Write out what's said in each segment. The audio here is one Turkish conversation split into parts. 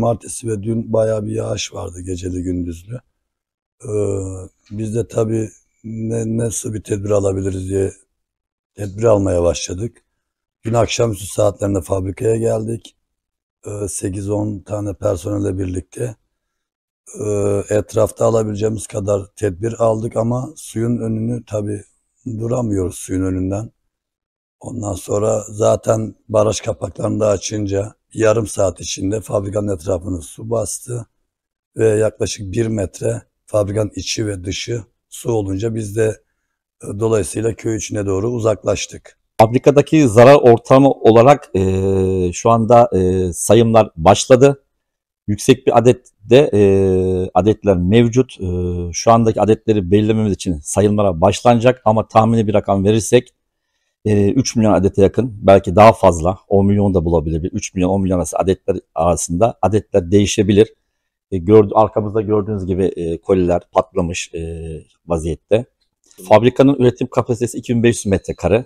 Cumartesi ve dün bayağı bir yağış vardı geceli gündüzlü. Ee, biz de tabii ne, nasıl bir tedbir alabiliriz diye tedbir almaya başladık. Dün akşamüstü saatlerinde fabrikaya geldik. Ee, 8-10 tane personelle birlikte ee, etrafta alabileceğimiz kadar tedbir aldık ama suyun önünü tabii duramıyoruz suyun önünden. Ondan sonra zaten baraj kapaklarını da açınca yarım saat içinde fabrikanın etrafını su bastı ve yaklaşık bir metre fabrikanın içi ve dışı su olunca biz de e, dolayısıyla köy içine doğru uzaklaştık. Fabrikadaki zarar ortamı olarak e, şu anda e, sayımlar başladı. Yüksek bir adette e, adetler mevcut. E, şu andaki adetleri belirlememiz için sayımlara başlanacak ama tahmini bir rakam verirsek 3 ee, milyon adete yakın belki daha fazla 10 milyon da bulabilir. 3 milyon 10 milyon arası adetler arasında adetler değişebilir. E, ee, gördü, arkamızda gördüğünüz gibi e, koliler patlamış e, vaziyette. Fabrikanın üretim kapasitesi 2500 metrekare.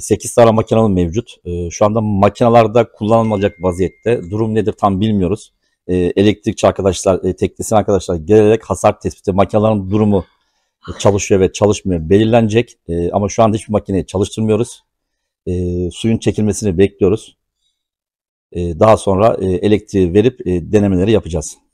8 ee, tane makinamız mevcut. şu anda makinalarda kullanılmayacak vaziyette. Durum nedir tam bilmiyoruz. elektrikçi arkadaşlar, e, teknisyen arkadaşlar gelerek hasar tespiti, makinaların durumu çalışıyor ve çalışmıyor belirlenecek. E, ama şu anda hiçbir makineyi çalıştırmıyoruz. E, suyun çekilmesini bekliyoruz. E, daha sonra e, elektriği verip e, denemeleri yapacağız.